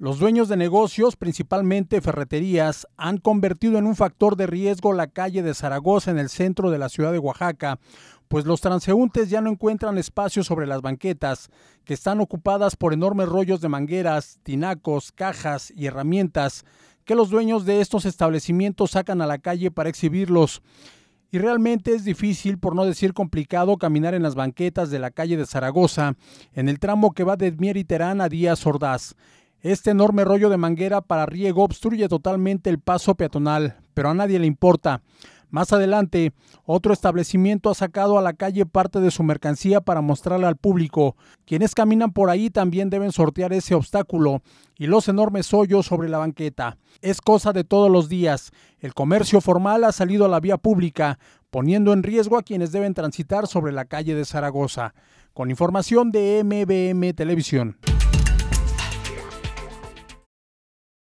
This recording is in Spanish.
Los dueños de negocios, principalmente ferreterías, han convertido en un factor de riesgo la calle de Zaragoza en el centro de la ciudad de Oaxaca, pues los transeúntes ya no encuentran espacio sobre las banquetas, que están ocupadas por enormes rollos de mangueras, tinacos, cajas y herramientas que los dueños de estos establecimientos sacan a la calle para exhibirlos. Y realmente es difícil, por no decir complicado, caminar en las banquetas de la calle de Zaragoza, en el tramo que va de Mier y Terán a Díaz Ordaz. Este enorme rollo de manguera para riego obstruye totalmente el paso peatonal, pero a nadie le importa. Más adelante, otro establecimiento ha sacado a la calle parte de su mercancía para mostrarla al público. Quienes caminan por ahí también deben sortear ese obstáculo y los enormes hoyos sobre la banqueta. Es cosa de todos los días. El comercio formal ha salido a la vía pública, poniendo en riesgo a quienes deben transitar sobre la calle de Zaragoza. Con información de MBM Televisión.